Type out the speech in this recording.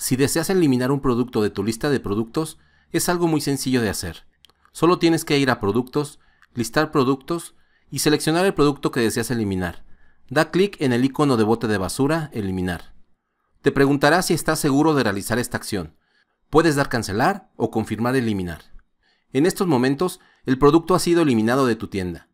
Si deseas eliminar un producto de tu lista de productos, es algo muy sencillo de hacer. Solo tienes que ir a Productos, listar productos y seleccionar el producto que deseas eliminar. Da clic en el icono de bote de basura Eliminar. Te preguntará si estás seguro de realizar esta acción. Puedes dar cancelar o confirmar eliminar. En estos momentos, el producto ha sido eliminado de tu tienda.